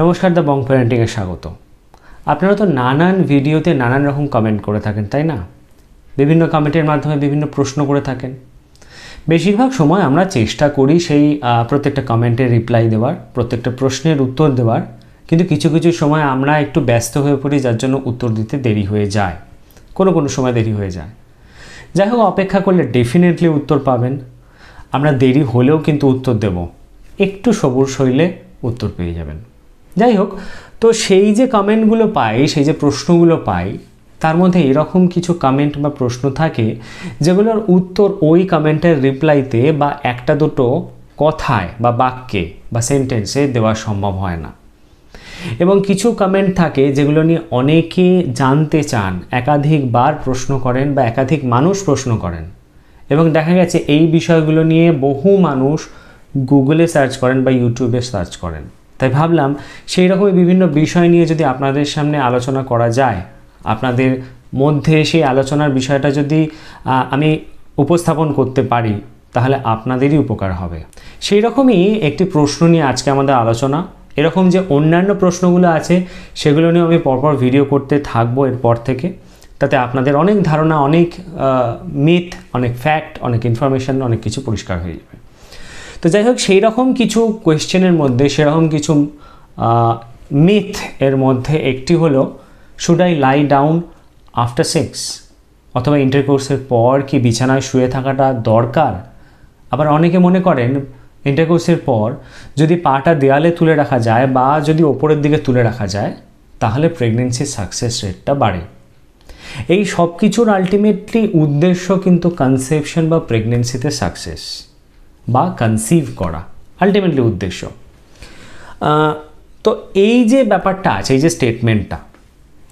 নমস্কার the Bong প্যারেন্টিংয়ে স্বাগত আপনারা তো নানান ভিডিওতে নানান রকম কমেন্ট করে থাকেন তাই না বিভিন্ন কমেন্টের মাধ্যমে বিভিন্ন প্রশ্ন করে থাকেন বেশিরভাগ সময় আমরা চেষ্টা করি সেই প্রত্যেকটা কমেন্টের রিপ্লাই দেওয়ার প্রত্যেকটা প্রশ্নের উত্তর দেওয়ার কিন্তু কিছু কিছু সময় আমরা একটু ব্যস্ত হয়ে পড়ি যার জন্য উত্তর দিতে দেরি হয়ে যায় কোনো কোনো সময় দেরি হয়ে যায় যাই হোক অপেক্ষা করলে ডেফিনেটলি উত্তর পাবেন আমরা দেরি হলেও কিন্তু উত্তর দেব একটু সবুর শৈলে উত্তর পেয়ে যাবেন যাই হোক তো সেই যে কমেন্টগুলো পাই সেই যে প্রশ্নগুলো পাই তার মধ্যে এরকম কিছু কমেন্ট বা প্রশ্ন থাকে যেগুলোর উত্তর ওই কমেন্টের রিপ্লাইতে বা একটা দুটো কথায় বা বাক্যে বা সেন্টেন্সে দেওয়া সম্ভব হয় না এবং কিছু কমেন্ট থাকে যেগুলো নিয়ে অনেকে জানতে চান একাধিকবার প্রশ্ন করেন বা একাধিক মানুষ প্রশ্ন করেন এবং দেখা গেছে এই বিষয়গুলো নিয়ে বহু মানুষ গুগলে সার্চ করেন বা ইউটিউবে সার্চ করেন তাই ভাবলাম সেই রকমই বিভিন্ন বিষয় নিয়ে যদি আপনাদের সামনে আলোচনা করা যায় আপনাদের মধ্যে সেই আলোচনার বিষয়টা যদি আমি উপস্থাপন করতে পারি তাহলে আপনাদেরই উপকার হবে সেই রকমই একটি প্রশ্ন নিয়ে আজকে আমাদের আলোচনা এরকম যে অন্যান্য প্রশ্নগুলো আছে সেগুলো নিয়ে আমি পরপর ভিডিও করতে থাকবো এরপর থেকে তাতে আপনাদের অনেক ধারণা অনেক মিথ অনেক ফ্যাক্ট অনেক ইনফরমেশান অনেক কিছু পরিষ্কার হয়ে যাবে তো যাই হোক সেই রকম কিছু কোয়েশ্চেনের মধ্যে সেরকম কিছু মিথ এর মধ্যে একটি হলো should I lie down after sex অথবা ইন্টারকোর্সের পর কি বিছানায় শুয়ে থাকাটা দরকার আবার অনেকে মনে করেন ইন্টারকোর্সের পর যদি পাটা দেয়ালে তুলে রাখা যায় বা যদি ওপরের দিকে তুলে রাখা যায় তাহলে প্রেগনেন্সির সাকসেস রেটটা বাড়ে এই সব কিছুর আলটিমেটলি উদ্দেশ্য কিন্তু কনসেপশন বা প্রেগনেন্সিতে সাকসেস বা কনসিভ করা আলটিমেটলি উদ্দেশ্য তো এই যে ব্যাপারটা আছে এই যে স্টেটমেন্টটা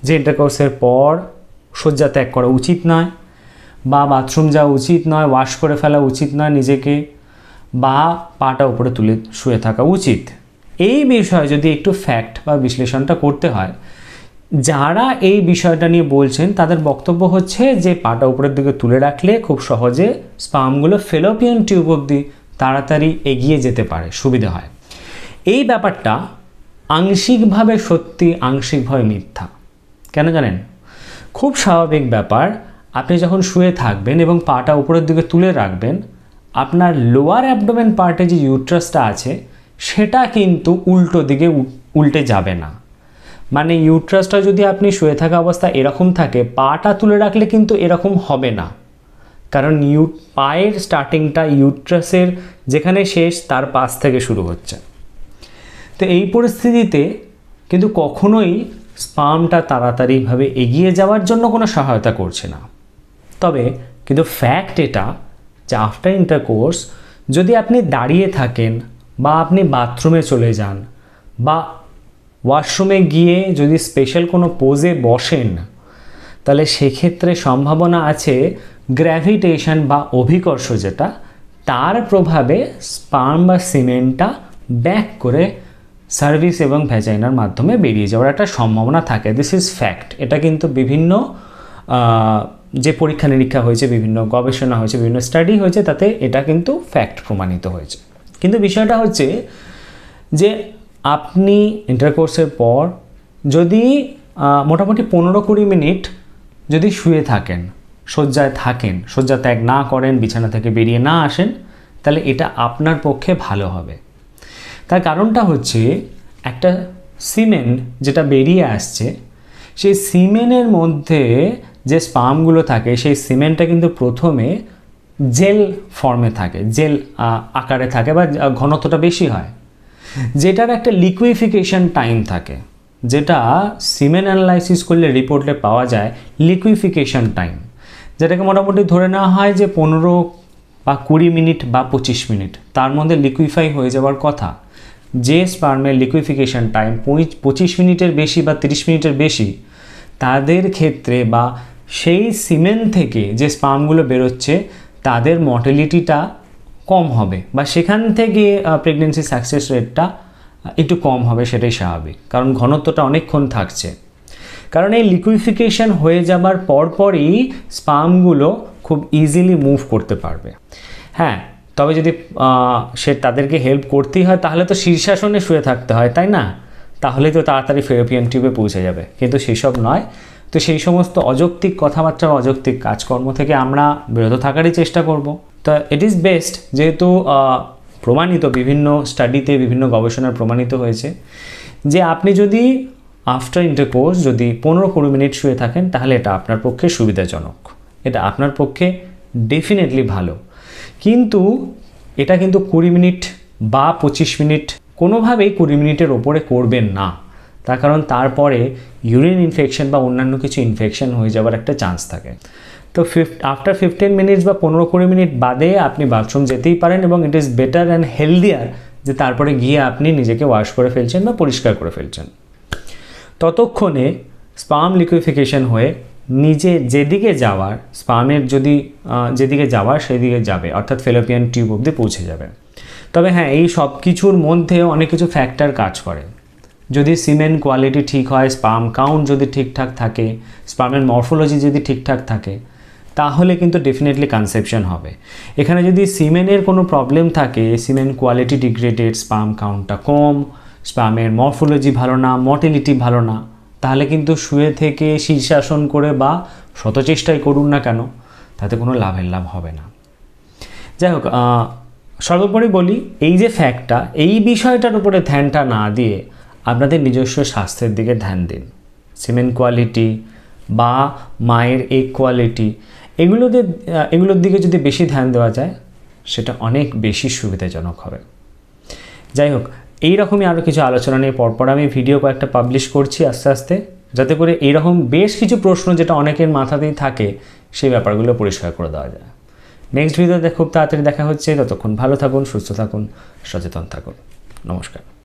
যে ইন্টারকোর্সের পর শয্যা ত্যাগ করা উচিত নয় বা বাথরুম যাওয়া উচিত নয় ওয়াশ করে ফেলা উচিত নয় নিজেকে বা পাটা উপরে তুলে শুয়ে থাকা উচিত এই বিষয়ে যদি একটু ফ্যাক্ট বা বিশ্লেষণটা করতে হয় যারা এই বিষয়টা নিয়ে বলছেন তাদের বক্তব্য হচ্ছে যে পাটা উপরের দিকে তুলে রাখলে খুব সহজে স্পামগুলো ফেলোপিয়ান টিউব অব্দি তাড়াতাড়ি এগিয়ে যেতে পারে সুবিধে হয় এই ব্যাপারটা আংশিকভাবে সত্যি আংশিকভাবে মিথ্যা কেন জানেন খুব স্বাভাবিক ব্যাপার আপনি যখন শুয়ে থাকবেন এবং পাটা উপরের দিকে তুলে রাখবেন আপনার লোয়ার অ্যাবডোমেন পার্টে যে ইউট্রাসটা আছে সেটা কিন্তু উল্টো দিকে উল্টে যাবে না মানে ইউট্রাসটা যদি আপনি শুয়ে থাকা অবস্থা এরকম থাকে পাটা তুলে রাখলে কিন্তু এরকম হবে না কারণ ইউ পায়ের স্টার্টিংটা ইউট্রাসের যেখানে শেষ তার পাশ থেকে শুরু হচ্ছে তো এই পরিস্থিতিতে কিন্তু কখনোই স্পামটা তাড়াতাড়িভাবে এগিয়ে যাওয়ার জন্য কোনো সহায়তা করছে না তবে কিন্তু ফ্যাক্ট এটা যে আফটার ইন্টারকোর্স যদি আপনি দাঁড়িয়ে থাকেন বা আপনি বাথরুমে চলে যান বা ওয়াশরুমে গিয়ে যদি স্পেশাল কোনো পোজে বসেন তাহলে সেক্ষেত্রে সম্ভাবনা আছে গ্র্যাভিটেশন বা অভিকর্ষ যেটা তার প্রভাবে স্পার্ম বা সিমেন্টটা ব্যাক করে সার্ভিস এবং ভ্যাজাইনার মাধ্যমে বেরিয়ে যাওয়ার একটা সম্ভাবনা থাকে দিস ইজ ফ্যাক্ট এটা কিন্তু বিভিন্ন যে পরীক্ষা নিরীক্ষা হয়েছে বিভিন্ন গবেষণা হয়েছে বিভিন্ন স্টাডি হয়েছে তাতে এটা কিন্তু ফ্যাক্ট প্রমাণিত হয়েছে কিন্তু বিষয়টা হচ্ছে যে আপনি ইন্টারকোর্সের পর যদি মোটামুটি পনেরো কুড়ি মিনিট যদি শুয়ে থাকেন শয্যায় থাকেন শয্যা ত্যাগ না করেন বিছানা থেকে বেরিয়ে না আসেন তাহলে এটা আপনার পক্ষে ভালো হবে তার কারণটা হচ্ছে একটা সিমেন্ট যেটা বেরিয়ে আসছে সেই সিমেনের মধ্যে যে স্পামগুলো থাকে সেই সিমেন্টটা কিন্তু প্রথমে জেল ফর্মে থাকে জেল আকারে থাকে বা ঘনত্বটা বেশি হয় যেটার একটা লিকুইফিকেশন টাইম থাকে যেটা সিমেন অ্যানালাইসিস করলে রিপোর্টে পাওয়া যায় লিকুইফিকেশন টাইম যেটাকে মোটামুটি ধরে নেওয়া হয় যে পনেরো বা কুড়ি মিনিট বা পঁচিশ মিনিট তার মধ্যে লিকুইফাই হয়ে যাওয়ার কথা যে স্পার্মের লিকুইফিকেশন টাইম পঁচিশ মিনিটের বেশি বা তিরিশ মিনিটের বেশি তাদের ক্ষেত্রে বা সেই সিমেন থেকে যে স্পার্মগুলো বেরোচ্ছে তাদের মর্টেলিটিটা কম হবে বা সেখান থেকে প্রেগনেন্সি সাকসেস রেটটা একটু কম হবে সেটাই স্বাভাবিক কারণ ঘনত্বটা অনেকক্ষণ থাকছে কারণ এই লিকুইফিকেশান হয়ে যাবার পরপরই স্পামগুলো খুব ইজিলি মুভ করতে পারবে হ্যাঁ তবে যদি সে তাদেরকে হেল্প করতেই হয় তাহলে তো শীর্ষাসনে শুয়ে থাকতে হয় তাই না তাহলে তো তাড়াতাড়ি ফেরোপিয়ান টিউবে পৌঁছে যাবে কিন্তু সেসব নয় তো সেই সমস্ত অযৌক্তিক কথাবার্তা অযৌক্তিক কাজকর্ম থেকে আমরা বিরত থাকারই চেষ্টা করব তো ইট ইজ বেস্ট যেহেতু প্রমাণিত বিভিন্ন স্টাডিতে বিভিন্ন গবেষণার প্রমাণিত হয়েছে যে আপনি যদি আফটার ইন্টারকোর্স যদি পনেরো কুড়ি মিনিট শুয়ে থাকেন তাহলে এটা আপনার পক্ষে সুবিধাজনক এটা আপনার পক্ষে ডেফিনেটলি ভালো কিন্তু এটা কিন্তু কুড়ি মিনিট বা পঁচিশ মিনিট কোনোভাবেই কুড়ি মিনিটের ওপরে করবেন না তার কারণ তারপরে ইউরিন ইনফেকশন বা অন্যান্য কিছু ইনফেকশন হয়ে যাওয়ার একটা চান্স থাকে তো ফিফ আফটার ফিফটিন মিনিটস বা পনেরো কুড়ি মিনিট বাদে আপনি বাথরুম যেতেই পারেন এবং it is better and healthier যে তারপরে গিয়ে আপনি নিজেকে ওয়াশ করে ফেলছেন বা পরিষ্কার করে ফেলছেন ততক্ষণে স্পাম লিকুইফিকেশন হয়ে নিজে যেদিকে যাওয়ার স্পামের যদি যেদিকে যাওয়ার সেদিকে যাবে অর্থাৎ ফেলোপিয়ান টিউব অব্দি পৌঁছে যাবে তবে হ্যাঁ এই সব কিছুর মধ্যে অনেক কিছু ফ্যাক্টর কাজ করে যদি সিমেন্ট কোয়ালিটি ঠিক হয় স্পাম কাউন্ট যদি ঠিকঠাক থাকে স্পামের মর্ফোলজি যদি ঠিকঠাক থাকে তাহলে কিন্তু ডেফিনেটলি কনসেপশন হবে এখানে যদি সিমেনের কোনো প্রবলেম থাকে সিমেন্ট কোয়ালিটি ডিগ্রেডেড স্পাম কাউন্টটা কম স্পামের মরফোলজি ভালো না মর্টেলিটি ভালো না তাহলে কিন্তু শুয়ে থেকে শীর্ষাসন করে বা শতচেষ্টাই করুন না কেন তাতে কোনো লাভের লাভ হবে না যাই হোক সর্বোপরি বলি এই যে ফ্যাক্টটা এই বিষয়টার উপরে ধ্যানটা না দিয়ে আপনাদের নিজস্ব স্বাস্থ্যের দিকে ধ্যান দিন সিমেন্ট কোয়ালিটি বা মায়ের এগ কোয়ালিটি এগুলোতে এগুলোর দিকে যদি বেশি ধ্যান দেওয়া যায় সেটা অনেক বেশি সুবিধাজনক হবে যাই হোক এই রকমই আরও কিছু আলোচনা নিয়ে পরপর আমি ভিডিও কয়েকটা পাবলিশ করছি আস্তে আস্তে যাতে করে এইরকম বেশ কিছু প্রশ্ন যেটা অনেকের মাথাতেই থাকে সেই ব্যাপারগুলো পরিষ্কার করে দেওয়া যায় নেক্সট ভিডিওতে খুব তাড়াতাড়ি দেখা হচ্ছে ততক্ষণ ভালো থাকুন সুস্থ থাকুন সচেতন থাকুন নমস্কার